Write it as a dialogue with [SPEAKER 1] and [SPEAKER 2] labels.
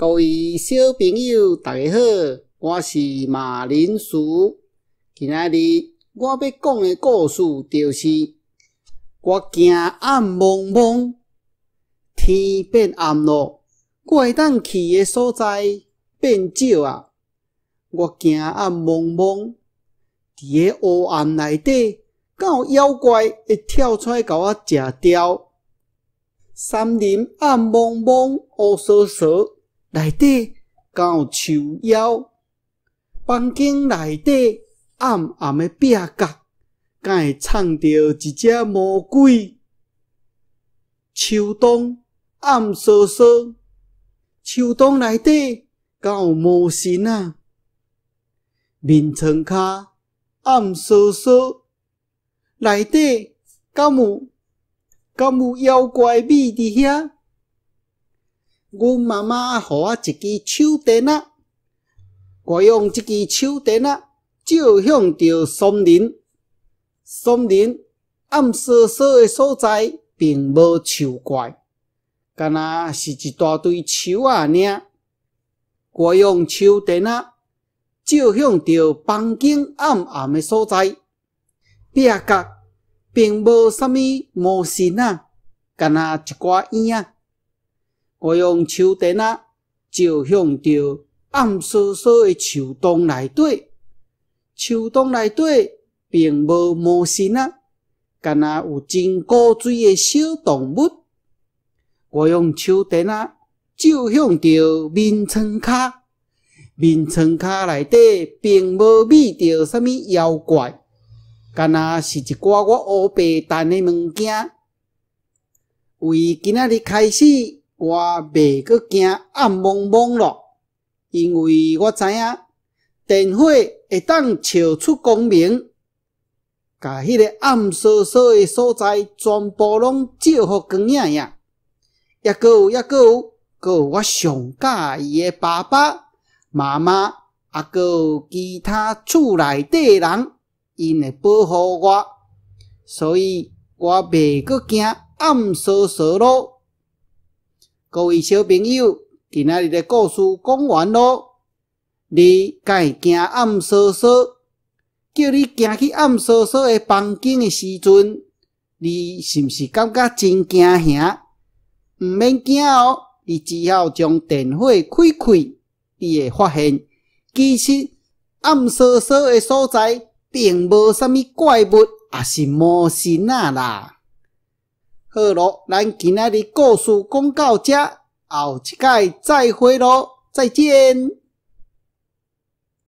[SPEAKER 1] 各位小朋友，大家好，我是马铃薯。今仔日我要讲的故事，就是我惊暗蒙蒙，天变暗咯，怪蛋去的所在变少啊。我惊暗蒙蒙，伫个黑暗内底，搞妖怪会跳出来，甲我食掉。森林暗蒙蒙，乌飕飕。内底有树妖，房间内底暗暗的壁角，敢会藏着一只魔鬼？秋冬暗飕飕，秋冬内底有魔神啊！眠床下暗飕飕，内底敢有敢有妖怪秘伫遐？阮妈妈予我一支手电仔，我用这支手电仔照向着森林。森林暗飕飕的所在，并无树怪，敢若是一大堆树仔呢。我用手电仔照向着房间暗暗的所在，壁角并无甚物魔神啊，敢若一挂影啊。我用手电啊照向着暗飕飕个树洞内底，树洞内底并无陌神啊，干那有真古锥的小动物。我用手电啊照向着眠床卡。眠床卡内底并无觅着啥物妖怪，干那是一寡我乌白蛋的物件。为今仔日开始。我未阁惊暗蒙蒙咯，因为我知影电火会当照出光明，甲迄个暗飕飕诶所在全部拢照互光影影。抑阁有抑阁有，阁有我上佮意诶爸爸、妈妈，也阁有其他厝内底人，因会保护我，所以我未阁惊暗飕飕咯。各位小朋友，今仔日的故事讲完咯。你敢惊暗飕飕？叫你行去暗飕飕的房间的时阵，你是不是感觉真惊吓？毋免惊哦，你只要将电火开开，你会发现，其实暗飕飕的所在，并无啥物怪物，也是魔神仔啦。好咯，咱今仔日故事讲到这，后一届再会咯，再见。